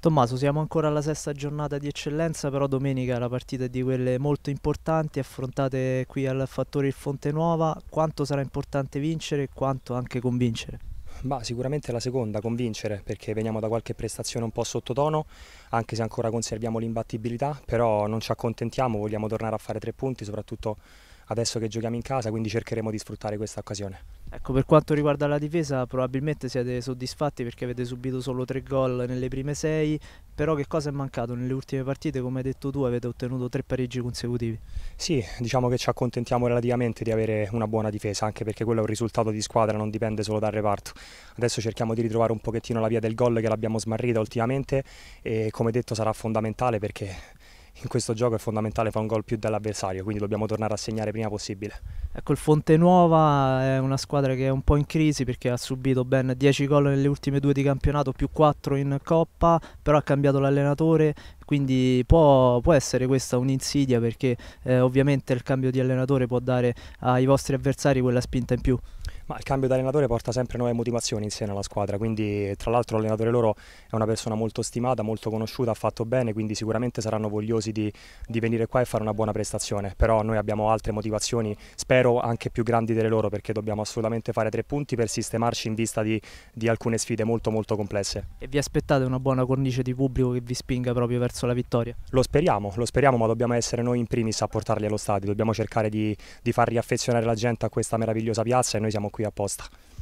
Tommaso, siamo ancora alla sesta giornata di eccellenza, però domenica la partita è di quelle molto importanti, affrontate qui al Fattore il Fontenuova. Quanto sarà importante vincere e quanto anche convincere? Bah, sicuramente la seconda, convincere, perché veniamo da qualche prestazione un po' sottotono, anche se ancora conserviamo l'imbattibilità, però non ci accontentiamo, vogliamo tornare a fare tre punti, soprattutto adesso che giochiamo in casa, quindi cercheremo di sfruttare questa occasione. Ecco, per quanto riguarda la difesa, probabilmente siete soddisfatti perché avete subito solo tre gol nelle prime sei, però che cosa è mancato nelle ultime partite? Come hai detto tu, avete ottenuto tre pareggi consecutivi. Sì, diciamo che ci accontentiamo relativamente di avere una buona difesa, anche perché quello è un risultato di squadra, non dipende solo dal reparto. Adesso cerchiamo di ritrovare un pochettino la via del gol che l'abbiamo smarrita ultimamente e come detto sarà fondamentale perché in questo gioco è fondamentale fare un gol più dell'avversario, quindi dobbiamo tornare a segnare prima possibile. Ecco, il Fontenuova è una squadra che è un po' in crisi perché ha subito ben 10 gol nelle ultime due di campionato più 4 in Coppa, però ha cambiato l'allenatore, quindi può, può essere questa un'insidia perché eh, ovviamente il cambio di allenatore può dare ai vostri avversari quella spinta in più. Ma il cambio di allenatore porta sempre nuove motivazioni insieme alla squadra, quindi tra l'altro l'allenatore loro è una persona molto stimata, molto conosciuta, ha fatto bene, quindi sicuramente saranno vogliosi di, di, venire qua e fare una buona prestazione, però noi abbiamo altre motivazioni, spero anche più grandi delle loro, perché dobbiamo assolutamente fare tre punti per sistemarci in vista di, di alcune sfide molto molto complesse. E vi aspettate una buona cornice di pubblico che vi spinga proprio verso prezzo la vittoria? Lo speriamo, lo speriamo, ma dobbiamo essere noi in primis a portarli allo stadio, dobbiamo cercare di, di far riaffezionare la gente a questa meravigliosa piazza e noi siamo qui apposta.